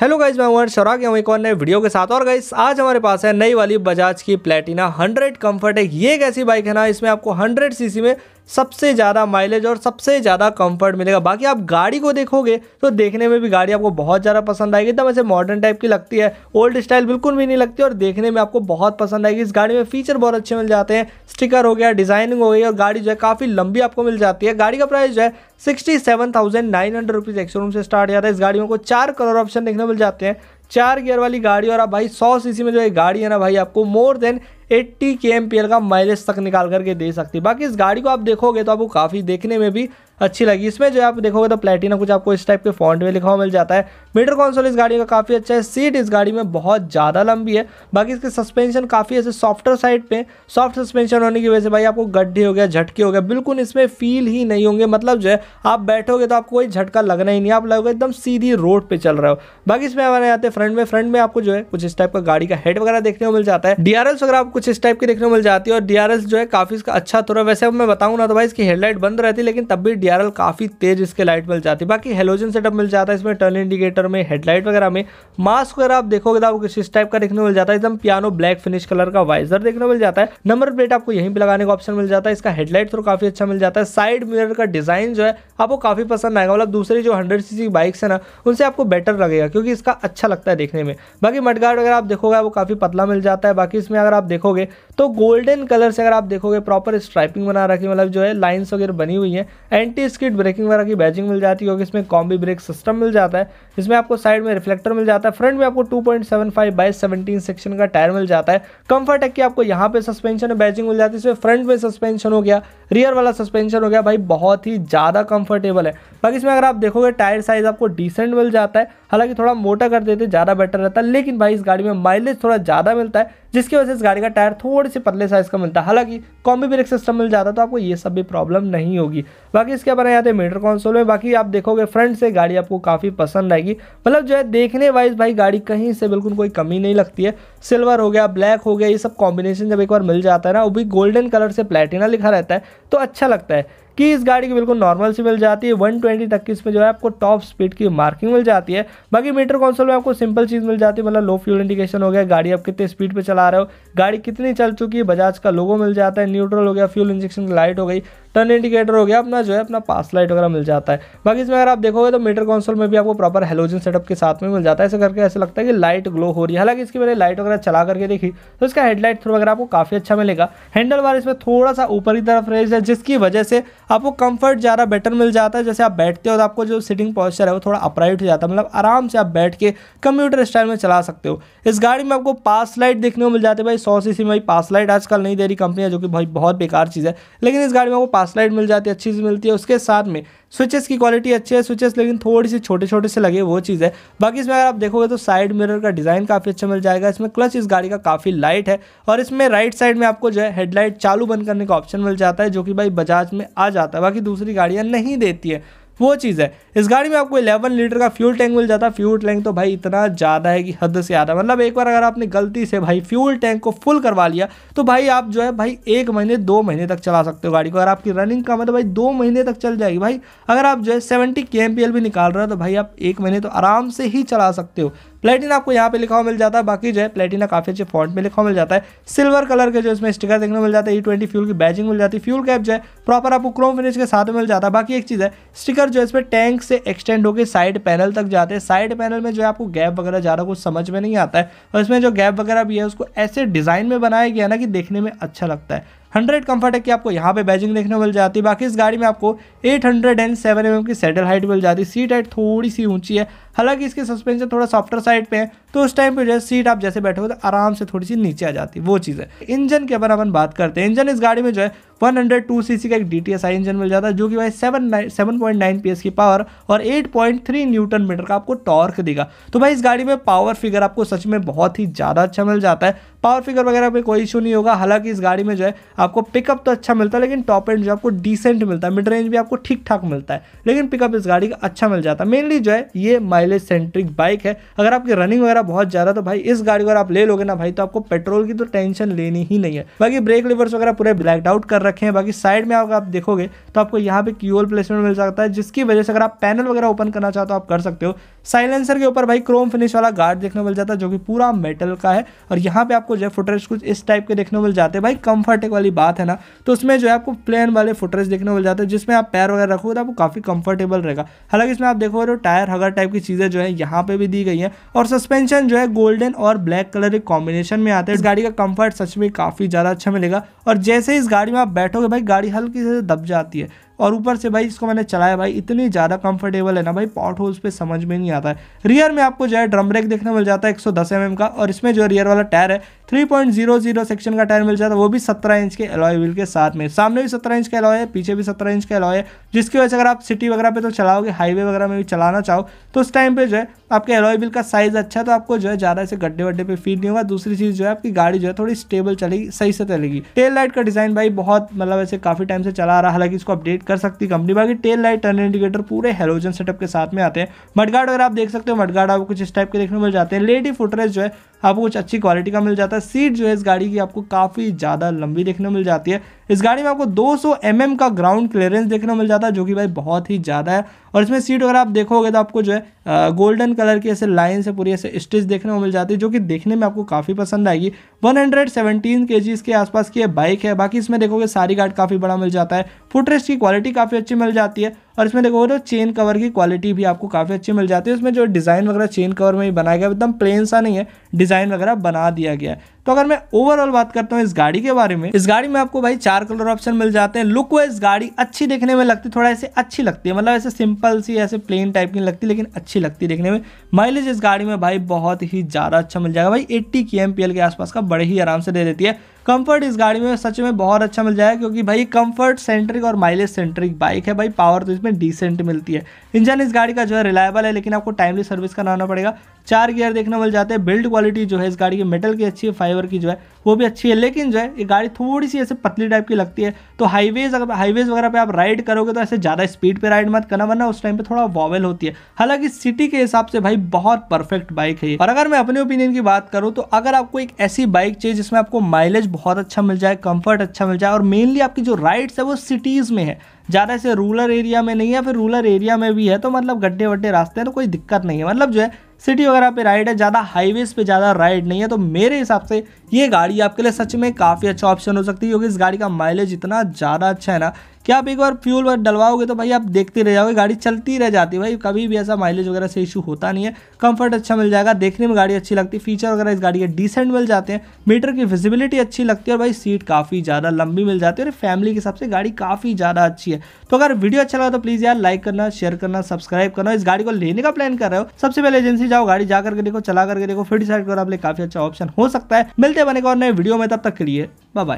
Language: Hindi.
हेलो गाइज मैं हूं शराग हूँ एक और नए वीडियो के साथ और गाइज आज हमारे पास है नई वाली बजाज की प्लेटिना 100 कंफर्ट है ये एक ऐसी बाइक है ना इसमें आपको 100 सीसी में सबसे ज़्यादा माइलेज और सबसे ज़्यादा कंफर्ट मिलेगा बाकी आप गाड़ी को देखोगे तो देखने में भी गाड़ी आपको बहुत ज़्यादा पसंद आएगी एकदम ऐसे मॉडर्न टाइप की लगती है ओल्ड स्टाइल बिल्कुल भी नहीं लगती और देखने में आपको बहुत पसंद आएगी इस गाड़ी में फीचर बहुत अच्छे मिल जाते हैं स्टिकर हो गया डिज़ाइनिंग हो गई और गाड़ी जो है काफ़ी लंबी आपको मिल जाती है गाड़ी का प्राइस जो है sixty seven thousand nine hundred rupees ex showroom से स्टार्ट जाता है इस गाड़ी में को चार कलर ऑप्शन देखने मिल जाते हैं चार गियर वाली गाड़ी और आप भाई सौ सीसी में जो ये गाड़ी है ना भाई आपको मोर देन 80 के एम का माइलेज तक निकाल करके दे सकती है बाकी इस गाड़ी को आप देखोगे तो आपको काफ़ी देखने में भी अच्छी लगी इसमें जो आप देखोगे तो प्लेटिना कुछ आपको इस टाइप के फॉन्ट में लिखा हुआ मिल जाता है मीटर कॉन्सोल इस गाड़ी का काफ़ी अच्छा है सीट इस गाड़ी में बहुत ज़्यादा लंबी है बाकी इसके सस्पेंशन काफ़ी ऐसे सॉफ्टर साइड पे सॉफ्ट सस्पेंशन होने की वजह से भाई आपको गड्ढे हो गया झटके हो गया बिल्कुल इसमें फील ही नहीं होंगे मतलब जो है आप बैठोगे तो आपको कोई झटका लगना ही नहीं आप लगोगे एकदम सीधी रोड पर चल रहे हो बाकी इसमें हमारे आते हैं फ्रंट में फ्रंट में आपको जो है कुछ इस टाइप का गाड़ी का हेड वगैरह देखने को मिल जाता है डीआरएस वगैरह आपको कुछ इस टाइप की देखने को मिल जाती है और डीआरएस जो है काफ़ी इसका अच्छा थोड़ा वैसे मैं बताऊंगा तो भाई इसकी हेडलाइट बंद रहती है लेकिन तब भी ग्यारह काफ़ी तेज इसके लाइट मिल जाती है बाकी हेलोजन सेटअप मिल जाता है इसमें टर्न इंडिकेटर में हेडलाइट वगैरह में मास्क वगैरह आप देखोगे तो आपको टाइप का देखने मिल जाता है एकदम पियानो ब्लैक फिनिश कलर का वाइजर देखने मिल जाता है नंबर प्लेट आपको यहीं पर लगाने का ऑप्शन मिल जाता है इसका हेडलाइट थ्रो काफ़ी अच्छा मिल जाता है साइड मिरर का डिज़ाइन जो है आपको काफ़ी पसंद आएगा मतलब दूसरी जो हंड्रेड सी की बाइक्स है ना उनसे आपको बेटर लगेगा क्योंकि इसका अच्छा लगता है देखने में बाकी मडगार्ड अगर आप देखोगे वो काफ़ी पतला मिल जाता है बाकी इसमें अगर आप देखोगे तो गोल्डन कलर से अगर आप देखोगे प्रॉपर स्ट्राइपिंग बना रखी मतलब जो है लाइंस वगैरह बनी हुई है एंटी एंटी स्किड ब्रेकिंग वगैरह की बैचिंग मिल जाती है क्योंकि इसमें कॉम्बी ब्रेक सिस्टम मिल जाता है इसमें आपको साइड में रिफ्लेक्टर मिल जाता है फ्रंट में आपको two point seven five by seventeen section का टायर मिल जाता है कंफर्ट है कि आपको यहाँ पे सस्पेंशन बैचिंग मिल जाती है इसमें फ्रंट में सस्पेंशन हो गया रियर वाला सस्पेंशन हो गया भाई बहुत ही ज़्यादा कंफर्टेबल है बाकी इसमें अगर आप देखोगे टायर साइज आपको डिसेंट मिल जाता है हालांकि थोड़ा मोटा कर देते ज़्यादा बेटर रहता है लेकिन भाई इस गाड़ी में माइलेज थोड़ा ज़्यादा मिलता है जिसकी वजह से इस गाड़ी का टायर थोड़े से पतले साइज का मिलता है हालांकि कॉम्बी ब्रेक सिस्टम मिल जाता तो आपको ये सब भी प्रॉब्लम नहीं होगी बाकी इसके अपने यहाँ हैं मीटर कॉन्सोल में बाकी आप देखोगे फ्रंट से गाड़ी आपको काफ़ी पसंद आएगी जाएगी मतलब जो है देखने वाइज भाई गाड़ी कहीं से बिल्कुल कोई कमी नहीं लगती है सिल्वर हो गया ब्लैक हो गया ये सब कॉम्बिनेशन जब एक बार मिल जाता है ना वो भी गोल्डन कलर से प्लेटिना लिखा रहता है तो अच्छा लगता है कि इस गाड़ी की बिल्कुल नॉर्मल सी मिल जाती है 120 तक की इसमें जो है आपको टॉप स्पीड की मार्किंग मिल जाती है बाकी मीटर कौनसोल में आपको सिंपल चीज़ मिल जाती है मतलब लो फ्यूल इंडिकेशन हो गया गाड़ी आप कितने स्पीड पर चला रहे हो गाड़ी कितनी चल चुकी है बजाज का लोगो मिल जाता है न्यूट्रल हो गया फ्यूल इंजेक्शन की लाइट हो गई टर्न इंडिकेटर हो गया अपना जो है अपना पास लाइट वगैरह मिल जाता है बाकी इसमें अगर आप देखोगे तो मीटर कौनसोल में भी आपको प्रॉपर हेलोजन सेटअप के साथ में मिल जाता है ऐसे करके ऐसा लगता है कि लाइट ग्लो हो रही है हालांकि इसकी मैंने लाइट वगैरह चला करके देखी तो इसका हेडलाइट थ्रो वगैरह आपको काफ़ी अच्छा मिलेगा हैंडल बार इसमें थोड़ा सा ऊपर की तरफ रेज है जिसकी वजह से आपको कंफर्ट ज़्यादा बेटर मिल जाता है जैसे आप बैठते हो तो आपको जो सिटिंग पॉस्चर है वो थोड़ा अपराइट हो जाता है मतलब आराम से आप बैठ के कंप्यूटर स्टाइल में चला सकते हो इस गाड़ी में आपको पास लाइट देखने को मिल जाती है भाई सौ सी में भाई पास लाइट आजकल नहीं दे रही है जो कि भाई बहुत बेकार चीज़ है लेकिन इस गाड़ी में आपको पास लाइट मिल जाती है अच्छी चीज़ मिलती है उसके साथ में स्विचेस की क्वालिटी अच्छी है स्विचेस लेकिन थोड़ी सी छोटे छोटे से लगे वो चीज़ है बाकी इसमें अगर आप देखोगे तो साइड मिरर का डिज़ाइन काफ़ी अच्छा मिल जाएगा इसमें क्लच इस गाड़ी का काफ़ी लाइट है और इसमें राइट साइड में आपको जो है हेडलाइट चालू बंद करने का ऑप्शन मिल जाता है जो कि भाई बजाज में आ जाता है बाकी दूसरी गाड़ियाँ नहीं देती है वो चीज़ है इस गाड़ी में आपको 11 लीटर का फ्यूल टैंक मिल जाता है फ्यूल टैंक तो भाई इतना ज़्यादा है कि हद से ज़्यादा मतलब एक बार अगर आपने गलती से भाई फ्यूल टैंक को फुल करवा लिया तो भाई आप जो है भाई एक महीने दो महीने तक चला सकते हो गाड़ी को अगर आपकी रनिंग कम है तो भाई दो महीने तक चल जाएगी भाई अगर आप जो है सेवेंटी के भी निकाल रहे हो तो भाई आप एक महीने तो आराम से ही चला सकते हो प्लेटिना आपको यहाँ पे लिखा हुआ मिल जाता है बाकी जो है प्लेटिना काफ़ी अच्छे फॉन्ट में लिखा हुआ मिल जाता है सिल्वर कलर के जो इसमें स्टिकर देखने मिल जाता है ई ट्वेंटी फ्यूल की बैजिंग मिल जाती है फ्यूल कैप जो है प्रॉपर आपको क्रोम फिनिश के साथ मिल जाता है बाकी एक चीज़ है स्टिकर जो है इसमें टैंक से एक्सटेंड होकर साइड पैनल तक जाते हैं साइड पैनल में जो है आपको गैप वगैरह ज़्यादा कुछ समझ में नहीं आता है और इसमें जो गैप वगैरह भी है उसको ऐसे डिज़ाइन में बनाया गया ना कि देखने में अच्छा लगता है हंड्रेड कंफर्ट है कि आपको यहाँ पे बैजिंग देखने मिल जाती है बाकी इस गाड़ी में आपको eight hundred and seven M की सेटल हाइट मिल जाती है सीट हाइट थोड़ी सी ऊंची है हालांकि इसके सस्पेंशन थोड़ा सॉफ्टर साइड पे है तो उस टाइम पे जो है सीट आप जैसे बैठोगे तो आराम से थोड़ी सी नीचे आ जाती है वो चीज़ है इंजन के अपन अपन बात करते हैं इंजन इस गाड़ी में जो है 102 सीसी का एक डी इंजन मिल जाता है जो कि भाई seven seven point nine P की पावर और eight point three newton metre का आपको टॉर्क देगा तो भाई इस गाड़ी में पावर फिगर आपको सच में बहुत ही ज़्यादा अच्छा मिल जाता है पावर फिगर वगैरह में कोई इशू नहीं होगा हालांकि इस गाड़ी में जो है आपको पिकअप तो अच्छा मिलता है लेकिन टॉप एंड जो आपको डिसेंट मिलता है मिड रेंज भी आपको ठीक ठाक मिलता है लेकिन पिकअप इस गाड़ी का अच्छा मिल जाता है मेनली जो है ये माइल माइलेज सेंट्रिक बाइक है अगर आपकी रनिंग वगैरह बहुत ज़्यादा तो भाई इस गाड़ी को आप ले लोगे ना भाई तो आपको पेट्रोल की तो टेंशन लेनी ही नहीं है बाकी ब्रेक लिवर्स वगैरह पूरे ब्लैकड आउट कर रखे हैं बाकी साइड में अगर आप देखोगे तो आपको यहाँ पे क्यूअल प्लेसमेंट मिल सकता है जिसकी वजह से अगर आप पैनल वगैरह ओपन करना चाहते हो तो आप कर सकते हो साइलेंसर के ऊपर भाई क्रोम फिनिश वाला गार्ड देखने मिल जाता है जो कि पूरा मेटल का है और यहाँ पे आपको जो है फुटरेज कुछ इस टाइप के देखने मिल जाते हैं भाई कंफर्टेबल वाली बात है ना तो उसमें जो है आपको प्लेन वाले फुटरेज देखने मिल जाते हैं जिसमें आप पैर वगैरह रखोगे तो आपको काफ़ी कंफर्टेबल रहेगा हालांकि इसमें आप देखोगे तो टायर हगर टाइप की चीज़ें जो है यहाँ पे भी दी गई हैं और सस्पेंशन जो है गोल्डन और ब्लैक कलर के कॉम्बिनेशन में आते हैं इस गाड़ी का कंफर्ट सच में काफ़ी ज़्यादा अच्छा मिलेगा और जैसे इस गाड़ी में आप बैठोगे भाई गाड़ी हल्की से दब जाती है और ऊपर से भाई इसको मैंने चलाया भाई इतनी ज़्यादा कंफर्टेबल है ना भाई पॉट होल्स पे समझ में नहीं आता है रियर में आपको जो है ड्रम ब्रेक देखने मिल जाता है एक सौ mm का और इसमें जो रियर वाला टायर है 3.00 सेक्शन का टायर मिल जाता है वो भी 17 इंच के अलॉय व्हील के साथ में सामने भी 17 इंच का अलॉय है पीछे भी 17 इंच का अलॉय है जिसकी वजह से अगर आप सिटी वगैरह पे तो चलाओगे हाईवे वगैरह में भी चलाना चाहो तो उस टाइम पे जो है आपके अलॉय व्हील का साइज अच्छा है तो आपको जो है ज़्यादा से गड्ढे वड्डे पे फील नहीं होगा दूसरी चीज़ जो है आपकी गाड़ी जो है थोड़ी स्टेबल चलेगी सही से चलेगी टेल लाइट का डिज़ाइन भाई बहुत मतलब ऐसे काफ़ी टाइम से चला रहा हालांकि इसको अपडेट कर सकती कंपनी बाकी टेल लाइट टर्न इंडिकेटर पूरे हेलोजन सेटअप के साथ में आते हैं मडगार्ड अगर आप देख सकते हो मडगार्ड आपको कुछ इस टाइप के देखने मिल जाते हैं लेडी फुटरेज जो है आपको कुछ अच्छी क्वालिटी का मिल जाता है सीट जो है इस गाड़ी की आपको काफ़ी ज़्यादा लंबी देखने मिल जाती है इस गाड़ी में आपको 200 सौ mm का ग्राउंड क्लियरेंस देखने मिल जाता है जो कि भाई बहुत ही ज़्यादा है और इसमें सीट अगर आप देखोगे तो आपको जो है गोल्डन कलर की ऐसे लाइन से पूरी ऐसे स्टिच देखने को मिल जाती है जो कि देखने में आपको काफ़ी पसंद आएगी 117 हंड्रेड के आसपास की बाइक है बाकी इसमें देखोगे सारी गार्ड काफ़ी बड़ा मिल जाता है फुटरेस्ट की क्वालिटी काफ़ी अच्छी मिल जाती है और इसमें देखो तो चेन कवर की क्वालिटी भी आपको काफ़ी अच्छी मिल जाती है इसमें जो डिज़ाइन वगैरह चेन कवर में ही बनाया गया एकदम प्लेन सा नहीं है डिज़ाइन वगैरह बना दिया गया है तो अगर मैं ओवरऑल बात करता हूँ इस गाड़ी के बारे में इस गाड़ी में आपको भाई चार कलर ऑप्शन मिल जाते हैं लुक वाइज गाड़ी अच्छी देखने में लगती थोड़ा ऐसे अच्छी लगती है मतलब ऐसे सिंपल सी ऐसे प्लेन टाइप की लगती लेकिन अच्छी लगती है देखने में माइलेज इस गाड़ी में भाई बहुत ही ज़्यादा अच्छा मिल जाएगा भाई एट्टी के एम के आसपास का बड़े ही आराम से दे देती है कंफर्ट इस गाड़ी में सच में बहुत अच्छा मिल जाएगा क्योंकि भाई कंफर्ट सेंट्रिक और माइलेज सेंट्रिक बाइक है भाई पावर तो इसमें डिसेंट मिलती है इंजन इस गाड़ी का जो है रिलायबल है लेकिन आपको टाइमली सर्विस कराना पड़ेगा चार गियर देखने मिल जाते हैं बिल्ड क्वालिटी जो है इस गाड़ी की मेटल की अच्छी है फाइबर की जो है वो भी अच्छी है लेकिन जो है ये गाड़ी थोड़ी सी ऐसे पतली टाइप की लगती है तो हाईवेज अगर हाईवेज वगैरह पे आप राइड करोगे तो ऐसे ज़्यादा स्पीड पे राइड मत करना वरना उस टाइम पे थोड़ा वॉवेल होती है हालांकि सिटी के हिसाब से भाई बहुत परफेक्ट बाइक है और अगर मैं अपने ओपिनियन की बात करूँ तो अगर आपको एक ऐसी बाइक चाहिए जिसमें आपको माइलेज बहुत अच्छा मिल जाए कम्फर्ट अच्छा मिल जाए और मेनली आपकी जो राइड्स है वो सिटीज़ में है ज़्यादा से रूरल एरिया में नहीं है फिर रूरल एरिया में भी है तो मतलब गड्ढे वड्ढे रास्ते हैं तो कोई दिक्कत नहीं है मतलब जो है सिटी वगैरह पे राइड है ज़्यादा हाईवेज़ पे ज़्यादा राइड नहीं है तो मेरे हिसाब से ये गाड़ी आपके लिए सच में काफ़ी अच्छा ऑप्शन हो सकती है क्योंकि इस गाड़ी का माइलेज इतना ज़्यादा अच्छा है ना कि आप एक बार फ्यूल डलवाओगे तो भाई आप देखते रह जाओगे गाड़ी चलती रह जाती है भाई कभी भी ऐसा माइलेज वगैरह से इशू होता नहीं है कंफर्ट अच्छा मिल जाएगा देखने में गाड़ी अच्छी लगती है फीचर वगैरह इस गाड़ी के डिसेंट मिल जाते हैं मीटर की विजिबिलिटी अच्छी लगती है और भाई सीट काफ़ी ज़्यादा लंबी मिल जाती है और फैमिली के हिसाब से गाड़ी काफ़ी ज़्यादा अच्छी है तो अगर वीडियो अच्छा लगा तो प्लीज़ यार लाइक करना शेयर करना सब्सक्राइब करना इस गाड़ी को लेने का प्लान कर रहे हो सबसे पहले एजेंसी जाओ गाड़ी जा करके देखो चला करके देखो फिर डिसाइड करो आप लिए काफ़ी अच्छा ऑप्शन हो सकता है मिलते बने और नए वीडियो में तब तक के लिए बाय